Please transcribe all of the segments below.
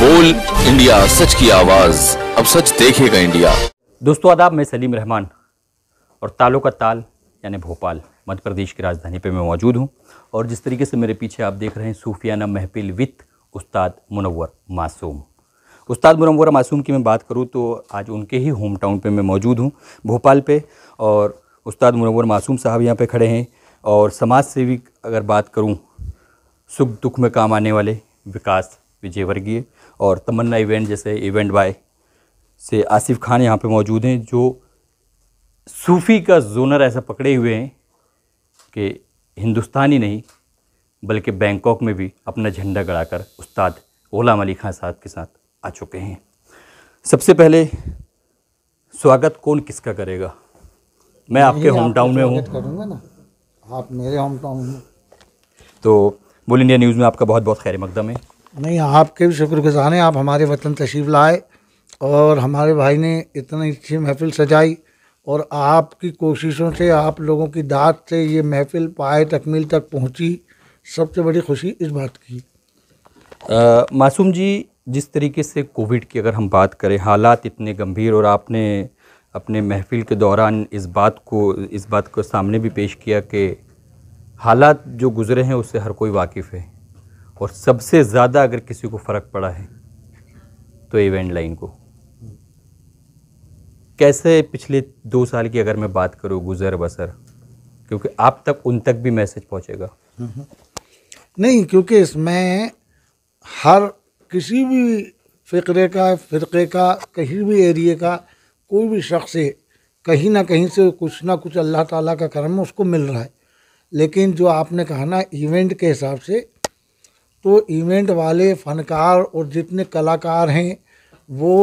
बोल इंडिया सच की आवाज अब सच देखेगा इंडिया दोस्तों आदाब मैं सलीम रहमान और तालों का ताल यानी भोपाल मध्य प्रदेश की राजधानी पे मैं मौजूद हूँ और जिस तरीके से मेरे पीछे आप देख रहे हैं सूफियाना महफिल विथ उस्ताद मुनवर मासूम उस्ताद मुनवर मासूम की मैं बात करूँ तो आज उनके ही होम टाउन पर मैं मौजूद हूँ भोपाल पे और उस्ताद मुनवर मासूम साहब यहाँ पे खड़े हैं और समाज सेवी अगर बात करूँ सुख दुख में काम आने वाले विकास विजयवर्गीय और तमन्ना इवेंट जैसे इवेंट बाय से आसिफ खान यहाँ पे मौजूद हैं जो सूफ़ी का जोनर ऐसा पकड़े हुए हैं कि हिंदुस्तानी नहीं बल्कि बैंकॉक में भी अपना झंडा गड़ाकर उस्ताद ओलाम अली खान साहब के साथ आ चुके हैं सबसे पहले स्वागत कौन किसका करेगा मैं आपके होम टाउन में हूँ आप मेरे होम टाउन में तो बुल इंडिया न्यूज़ में आपका बहुत बहुत खैर मकदम है नहीं आपके भी शुक्रगुजार हैं आप हमारे वतन तशीफ लाए और हमारे भाई ने इतनी अच्छी महफिल सजाई और आपकी कोशिशों से आप लोगों की दाद से ये महफिल पाए तकमील तक पहुंची सबसे बड़ी खुशी इस बात की आ, मासूम जी जिस तरीके से कोविड की अगर हम बात करें हालात इतने गंभीर और आपने अपने महफिल के दौरान इस बात को इस बात को सामने भी पेश किया कि हालात जो गुज़रे हैं उससे हर कोई वाकिफ़ है और सबसे ज़्यादा अगर किसी को फ़र्क पड़ा है तो इवेंट लाइन को कैसे पिछले दो साल की अगर मैं बात करूँ गुज़र बसर क्योंकि आप तक उन तक भी मैसेज पहुँचेगा नहीं क्योंकि इसमें हर किसी भी फ़िक्रे का फ़िरक़े का कहीं भी एरिए का कोई भी शख्स है कहीं ना कहीं से कुछ ना कुछ अल्लाह ताला का करम उसको मिल रहा है लेकिन जो आपने कहा ना इवेंट के हिसाब से तो इवेंट वाले फनकार और जितने कलाकार हैं वो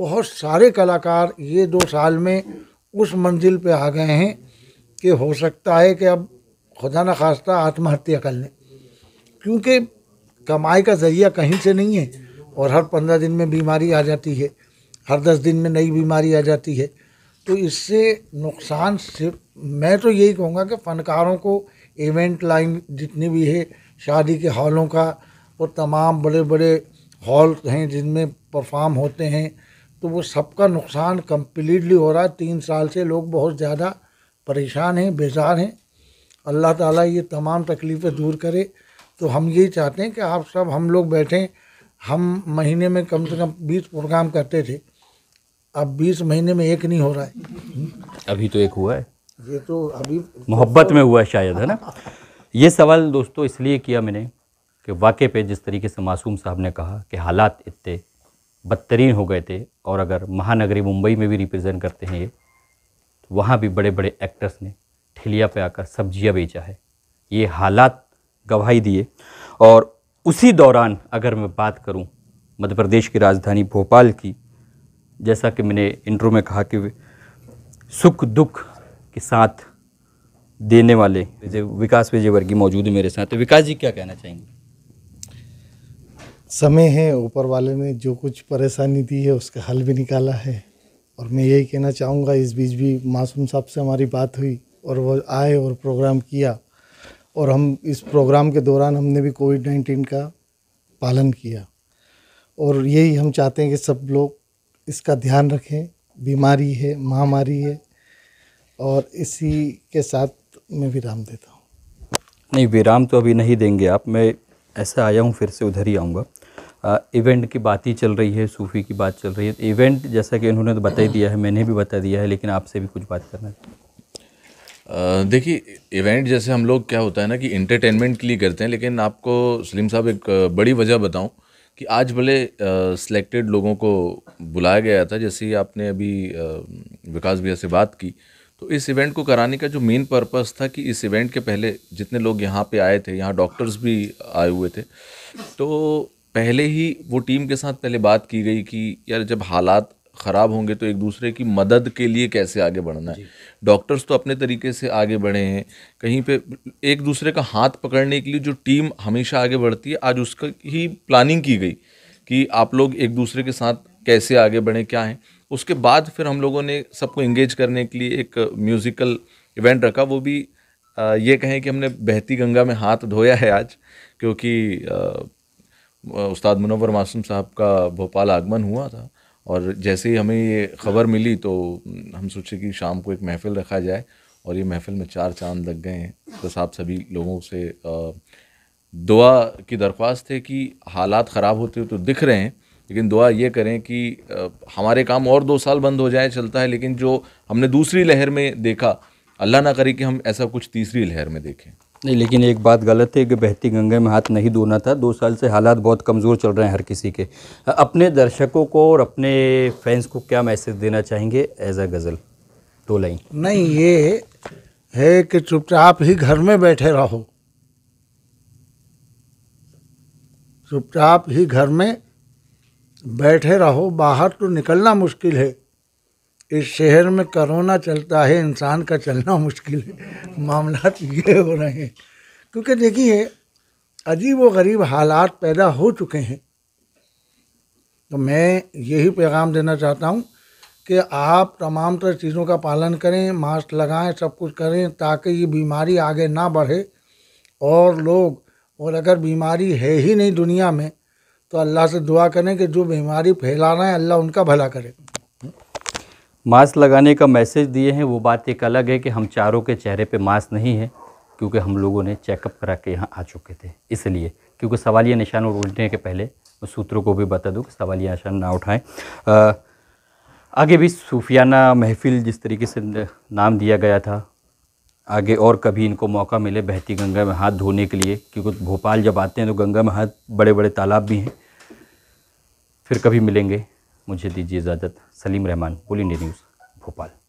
बहुत सारे कलाकार ये दो साल में उस मंजिल पे आ गए हैं कि हो सकता है कि अब खुदा न खास्ता आत्महत्या कर लें क्योंकि कमाई का जरिया कहीं से नहीं है और हर पंद्रह दिन में बीमारी आ जाती है हर दस दिन में नई बीमारी आ जाती है तो इससे नुकसान सिर्फ मैं तो यही कहूँगा कि फनकारों को इवेंट लाइन जितनी भी है शादी के हॉलों का और तमाम बड़े बड़े हॉल हैं जिनमें परफॉर्म होते हैं तो वो सबका नुकसान कम्प्लीटली हो रहा है तीन साल से लोग बहुत ज़्यादा परेशान हैं बेजार हैं अल्लाह ताला ये तमाम तकलीफ़ें दूर करे तो हम यही चाहते हैं कि आप सब हम लोग बैठें हम महीने में कम से कम बीस प्रोग्राम करते थे अब बीस महीने में एक नहीं हो रहा है अभी तो एक हुआ है ये तो अभी मोहब्बत में हुआ है शायद है ना ये सवाल दोस्तों इसलिए किया मैंने कि वाक़े पे जिस तरीके से मासूम साहब ने कहा कि हालात इतने बदतरीन हो गए थे और अगर महानगरी मुंबई में भी रिप्रेजेंट करते हैं ये तो वहाँ भी बड़े बड़े एक्टर्स ने ठिलिया पे आकर सब्जियाँ बेचा है ये हालात गवाही दिए और उसी दौरान अगर मैं बात करूँ मध्य प्रदेश की राजधानी भोपाल की जैसा कि मैंने इंट्रो में कहा कि सुख दुख के साथ देने वाले विकास विजयवर्गीय मौजूद है मेरे साथ तो विकास जी क्या कहना चाहेंगे समय है ऊपर वाले ने जो कुछ परेशानी दी है उसका हल भी निकाला है और मैं यही कहना चाहूँगा इस बीच भी मासूम साहब से हमारी बात हुई और वो आए और प्रोग्राम किया और हम इस प्रोग्राम के दौरान हमने भी कोविड नाइन्टीन का पालन किया और यही हम चाहते हैं कि सब लोग इसका ध्यान रखें बीमारी है महामारी है और इसी के साथ मैं विराम देता हूँ नहीं विराम तो अभी नहीं देंगे आप मैं ऐसा आया हूँ फिर से उधर ही आऊँगा इवेंट की बात ही चल रही है सूफ़ी की बात चल रही है इवेंट जैसा कि इन्होंने तो बता ही दिया है मैंने भी बता दिया है लेकिन आपसे भी कुछ बात करना है देखिए इवेंट जैसे हम लोग क्या होता है ना कि इंटरटेनमेंट के लिए करते हैं लेकिन आपको सलीम साहब एक बड़ी वजह बताऊं कि आज भले सिलेक्टेड लोगों को बुलाया गया था जैसे ही आपने अभी विकास भैया से बात की तो इस इवेंट को कराने का जो मेन पर्पस था कि इस इवेंट के पहले जितने लोग यहाँ पे आए थे यहाँ डॉक्टर्स भी आए हुए थे तो पहले ही वो टीम के साथ पहले बात की गई कि यार जब हालात ख़राब होंगे तो एक दूसरे की मदद के लिए कैसे आगे बढ़ना है डॉक्टर्स तो अपने तरीके से आगे बढ़े हैं कहीं पे एक दूसरे का हाथ पकड़ने के लिए जो टीम हमेशा आगे बढ़ती है आज उसका ही प्लानिंग की गई कि आप लोग एक दूसरे के साथ कैसे आगे बढ़ें क्या हैं उसके बाद फिर हम लोगों ने सबको इंगेज करने के लिए एक म्यूज़िकल इवेंट रखा वो भी ये कहें कि हमने बहती गंगा में हाथ धोया है आज क्योंकि उस्ताद मुनवर मासूम साहब का भोपाल आगमन हुआ था और जैसे ही हमें ये खबर मिली तो हम सोचे कि शाम को एक महफ़िल रखा जाए और ये महफ़िल में चार चांद लग गए हैं तो साहब सभी लोगों से दुआ की दरख्वास्त है कि हालात ख़राब होते हुए तो दिख रहे हैं लेकिन दुआ ये करें कि हमारे काम और दो साल बंद हो जाए चलता है लेकिन जो हमने दूसरी लहर में देखा अल्लाह ना करे कि हम ऐसा कुछ तीसरी लहर में देखें नहीं लेकिन एक बात गलत है कि बहती गंगा में हाथ नहीं धोना था दो साल से हालात बहुत कमज़ोर चल रहे हैं हर किसी के अपने दर्शकों को और अपने फैंस को क्या मैसेज देना चाहेंगे एज अ गज़ल तो लाइन नहीं ये है कि चुपचाप ही घर में बैठे रहो चुपचाप ही घर में बैठे रहो बाहर तो निकलना मुश्किल है इस शहर में करोना चलता है इंसान का चलना मुश्किल है मामला ये हो रहे हैं क्योंकि देखिए अजीब व गरीब हालात पैदा हो चुके हैं तो मैं यही पैगाम देना चाहता हूँ कि आप तमाम तरह चीज़ों का पालन करें मास्क लगाएं सब कुछ करें ताकि ये बीमारी आगे ना बढ़े और लोग और अगर बीमारी है ही नहीं दुनिया में तो अल्लाह से दुआ करें कि जो बीमारी फैला रहे हैं अल्लाह उनका भला करे मास्क लगाने का मैसेज दिए हैं वो बात एक अलग है कि हम चारों के चेहरे पे मास्क नहीं है क्योंकि हम लोगों ने चेकअप करा के यहाँ आ चुके थे इसलिए क्योंकि सवालिया निशान उठने के पहले मैं सूत्रों को भी बता दूँ कि सवालिया निशान ना उठाएँ आगे भी सूफियाना महफिल जिस तरीके से नाम दिया गया था आगे और कभी इनको मौका मिले बहती गंगा में हाथ धोने के लिए क्योंकि भोपाल जब आते हैं तो गंगा में हाथ बड़े बड़े तालाब भी हैं फिर कभी मिलेंगे मुझे दीजिए इजाज़त सलीम रहमान इंडिया न्यूज़ भोपाल